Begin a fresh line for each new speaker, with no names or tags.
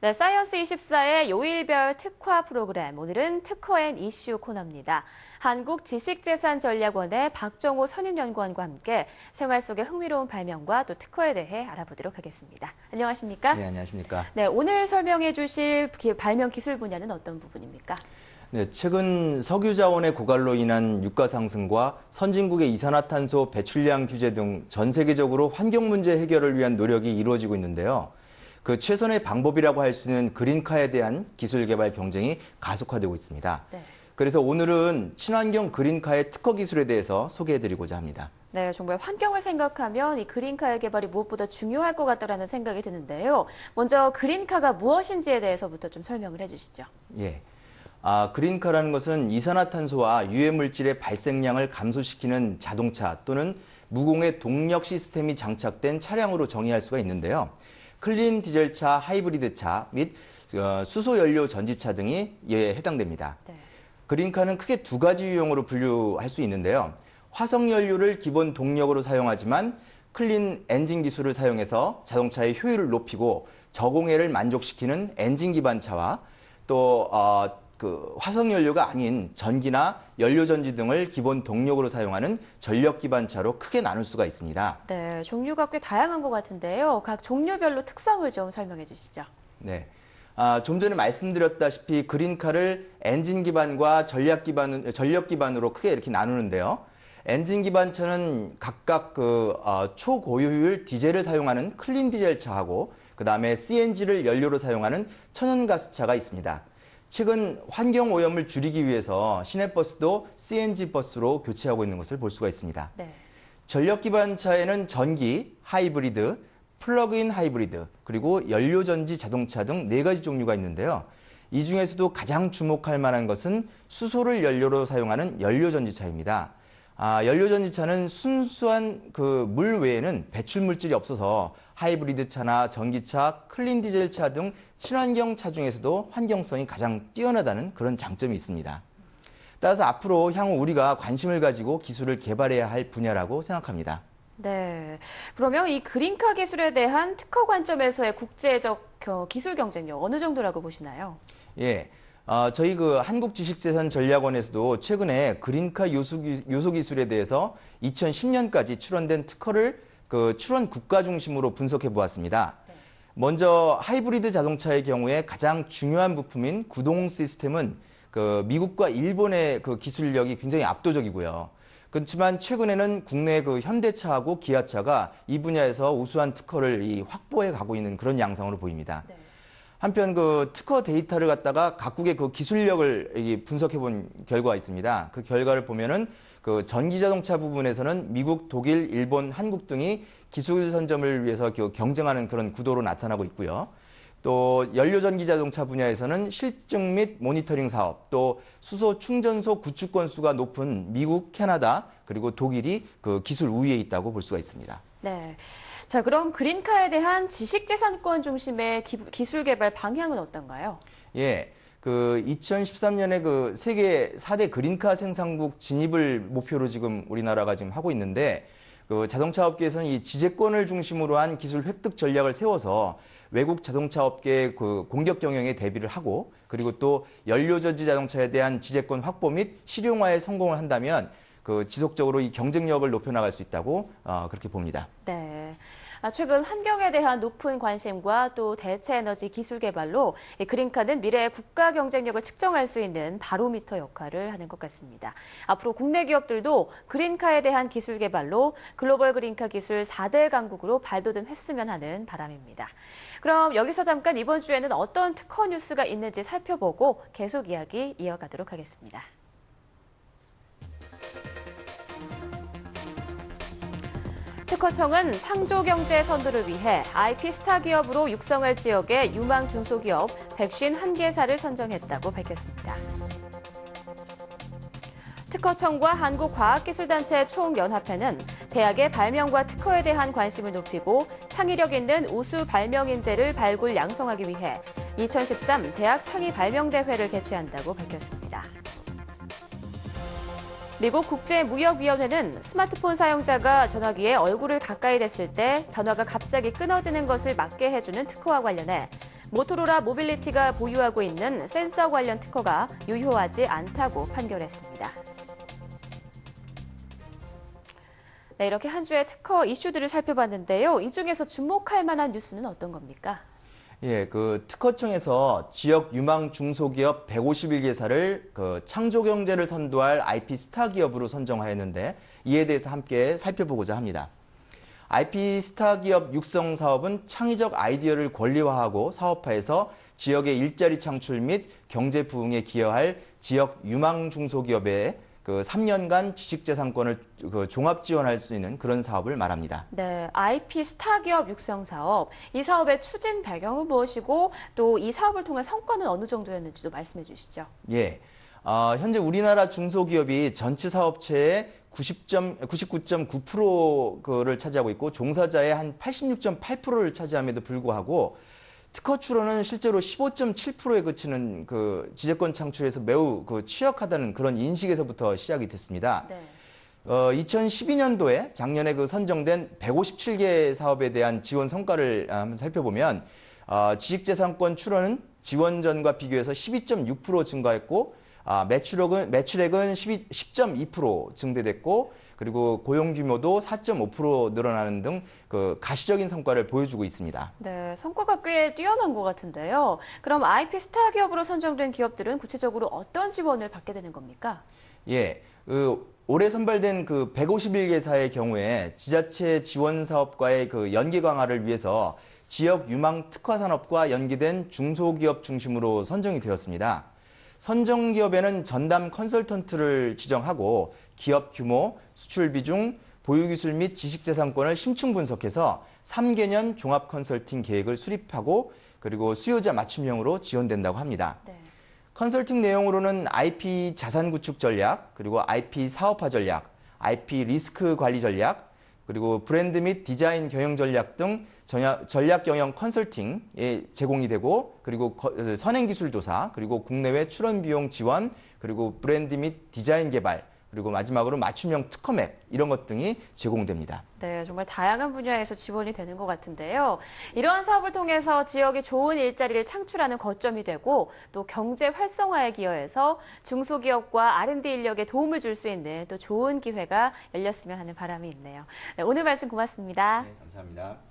네, 사이언스 24의 요일별 특화 프로그램. 오늘은 특허앤 이슈 코너입니다. 한국지식재산전략원의 박정호 선임연구원과 함께 생활 속의 흥미로운 발명과 또 특허에 대해 알아보도록 하겠습니다. 안녕하십니까? 네,
안녕하십니까?
네, 오늘 설명해 주실 발명 기술 분야는 어떤 부분입니까?
네, 최근 석유 자원의 고갈로 인한 유가 상승과 선진국의 이산화탄소 배출량 규제 등 전 세계적으로 환경 문제 해결을 위한 노력이 이루어지고 있는데요. 그 최선의 방법이라고 할 수 있는 그린카에 대한 기술 개발 경쟁이 가속화되고 있습니다. 네. 그래서 오늘은 친환경 그린카의 특허 기술에 대해서 소개해드리고자 합니다.
네, 정말 환경을 생각하면 이 그린카의 개발이 무엇보다 중요할 것 같다라는 생각이 드는데요. 먼저 그린카가 무엇인지에 대해서부터 좀 설명을 해주시죠.
예. 아, 그린카라는 것은 이산화탄소와 유해물질의 발생량을 감소시키는 자동차 또는 무공해 동력 시스템이 장착된 차량으로 정의할 수가 있는데요. 클린 디젤차, 하이브리드차 및 어, 수소연료 전지차 등이 이에 예, 해당됩니다. 네. 그린카는 크게 두 가지 유형으로 분류할 수 있는데요. 화석연료를 기본 동력으로 사용하지만 클린 엔진 기술을 사용해서 자동차의 효율을 높이고 저공해를 만족시키는 엔진 기반 차와 또 어, 그 화석 연료가 아닌 전기나 연료 전지 등을 기본 동력으로 사용하는 전력 기반 차로 크게 나눌 수가 있습니다.
네, 종류가 꽤 다양한 것 같은데요. 각 종류별로 특성을 좀 설명해 주시죠.
네. 아, 좀 전에 말씀드렸다시피 그린카를 엔진 기반과 전략 기반 전력 기반으로 크게 이렇게 나누는데요. 엔진 기반 차는 각각 그 어, 초고효율 디젤을 사용하는 클린 디젤 차하고 그다음에 CNG를 연료로 사용하는 천연가스 차가 있습니다. 최근 환경 오염을 줄이기 위해서 시내버스도 CNG 버스로 교체하고 있는 것을 볼 수가 있습니다. 네. 전력 기반 차에는 전기, 하이브리드, 플러그인 하이브리드, 그리고 연료전지 자동차 등 네 가지 종류가 있는데요. 이 중에서도 가장 주목할 만한 것은 수소를 연료로 사용하는 연료전지차입니다. 아, 연료전지차는 순수한 그 물 외에는 배출 물질이 없어서 하이브리드 차나 전기차, 클린 디젤 차등 친환경 차 중에서도 환경성이 가장 뛰어나다는 그런 장점이 있습니다. 따라서 앞으로 향후 우리가 관심을 가지고 기술을 개발해야 할 분야라고 생각합니다.
네. 그러면 이 그린카 기술에 대한 특허 관점에서의 국제적 어, 기술 경쟁력 어느 정도라고 보시나요?
예. 아, 저희 그 한국지식재산 전략원에서도 최근에 그린카 요소기, 요소기술에 대해서 2010년까지 출원된 특허를 그 출원 국가 중심으로 분석해 보았습니다. 먼저 하이브리드 자동차의 경우에 가장 중요한 부품인 구동 시스템은 그 미국과 일본의 그 기술력이 굉장히 압도적이고요. 그렇지만 최근에는 국내 그 현대차하고 기아차가 이 분야에서 우수한 특허를 이 확보해 가고 있는 그런 양상으로 보입니다. 네. 한편 그 특허 데이터를 갖다가 각국의 그 기술력을 분석해 본 결과가 있습니다. 그 결과를 보면은 그 전기자동차 부분에서는 미국, 독일, 일본, 한국 등이 기술 선점을 위해서 그 경쟁하는 그런 구도로 나타나고 있고요. 또 연료전기 자동차 분야에서는 실증 및 모니터링 사업, 또 수소 충전소 구축 건수가 높은 미국, 캐나다, 그리고 독일이 그 기술 우위에 있다고 볼 수가 있습니다.
네. 자, 그럼 그린카에 대한 지식재산권 중심의 기, 기술 개발 방향은 어떤가요?
예. 그 2013년에 그 세계 4대 그린카 생산국 진입을 목표로 지금 우리나라가 지금 하고 있는데 그 자동차 업계에서는 이 지재권을 중심으로 한 기술 획득 전략을 세워서 외국 자동차 업계의 그 공격 경영에 대비를 하고 그리고 또 연료 전지 자동차에 대한 지재권 확보 및 실용화에 성공을 한다면 그 지속적으로 이 경쟁력을 높여나갈 수 있다고 어, 그렇게 봅니다.
네. 아, 최근 환경에 대한 높은 관심과 또 대체 에너지 기술 개발로 그린카는 미래의 국가 경쟁력을 측정할 수 있는 바로미터 역할을 하는 것 같습니다. 앞으로 국내 기업들도 그린카에 대한 기술 개발로 글로벌 그린카 기술 4대 강국으로 발돋움 했으면 하는 바람입니다. 그럼 여기서 잠깐 이번 주에는 어떤 특허 뉴스가 있는지 살펴보고 계속 이야기 이어가도록 하겠습니다. 특허청은 창조경제 선두를 위해 IP 스타 기업으로 육성할 지역의 유망 중소기업 151개사를 선정했다고 밝혔습니다. 특허청과 한국과학기술단체 총연합회는 대학의 발명과 특허에 대한 관심을 높이고 창의력 있는 우수 발명 인재를 발굴 양성하기 위해 2013 대학 창의 발명대회를 개최한다고 밝혔습니다. 미국 국제무역위원회는 스마트폰 사용자가 전화기에 얼굴을 가까이 댔을 때 전화가 갑자기 끊어지는 것을 막게 해주는 특허와 관련해 모토로라 모빌리티가 보유하고 있는 센서 관련 특허가 유효하지 않다고 판결했습니다. 네, 이렇게 한 주의 특허 이슈들을 살펴봤는데요. 이 중에서 주목할 만한 뉴스는 어떤 겁니까?
예, 그 특허청에서 지역 유망 중소기업 151개사를 그 창조경제를 선도할 IP 스타 기업으로 선정하였는데 이에 대해서 함께 살펴보고자 합니다. IP 스타 기업 육성 사업은 창의적 아이디어를 권리화하고 사업화해서 지역의 일자리 창출 및 경제 부흥에 기여할 지역 유망 중소기업의 그 3년간 지식재산권을 그 종합 지원할 수 있는 그런 사업을 말합니다.
네, IP 스타 기업 육성 사업. 이 사업의 추진 배경은 무엇이고 또 이 사업을 통한 성과는 어느 정도였는지도 말씀해 주시죠.
예. 어, 현재 우리나라 중소기업이 전체 사업체의 99.9%를 차지하고 있고 종사자의 한 86.8%를 차지함에도 불구하고 특허 출원은 실제로 15.7%에 그치는 그 지재권 창출에서 매우 그 취약하다는 그런 인식에서부터 시작이 됐습니다. 네. 어, 2012년도에 작년에 그 선정된 157개 사업에 대한 지원 성과를 아, 한번 살펴보면 어, 지식재산권 출원은 지원 전과 비교해서 12.6% 증가했고 아, 매출액은 매출액은 1 0 2 증대됐고 그리고 고용 규모도 4.5% 늘어나는 등그 가시적인 성과를 보여주고 있습니다.
네, 성과가 꽤 뛰어난 것 같은데요. 그럼 IP 스타 기업으로 선정된 기업들은 구체적으로 어떤 지원을 받게 되는 겁니까?
예, 그 올해 선발된 그 151개사의 경우에 지자체 지원 사업과의 그 연계 강화를 위해서 지역 유망 특화 산업과 연계된 중소기업 중심으로 선정이 되었습니다. 선정 기업에는 전담 컨설턴트를 지정하고 기업 규모, 수출 비중, 보유기술 및 지식재산권을 심층 분석해서 3개년 종합 컨설팅 계획을 수립하고 그리고 수요자 맞춤형으로 지원된다고 합니다. 네. 컨설팅 내용으로는 IP 자산 구축 전략, 그리고 IP 사업화 전략, IP 리스크 관리 전략, 그리고 브랜드 및 디자인 경영 전략 등 전략 경영 컨설팅이 제공이 되고 그리고 선행 기술 조사 그리고 국내외 출원 비용 지원 그리고 브랜드 및 디자인 개발 그리고 마지막으로 맞춤형 특허맵 이런 것 등이 제공됩니다.
네, 정말 다양한 분야에서 지원이 되는 것 같은데요. 이러한 사업을 통해서 지역이 좋은 일자리를 창출하는 거점이 되고 또 경제 활성화에 기여해서 중소기업과 R&D 인력에 도움을 줄 수 있는 또 좋은 기회가 열렸으면 하는 바람이 있네요. 네, 오늘 말씀 고맙습니다. 네,
감사합니다.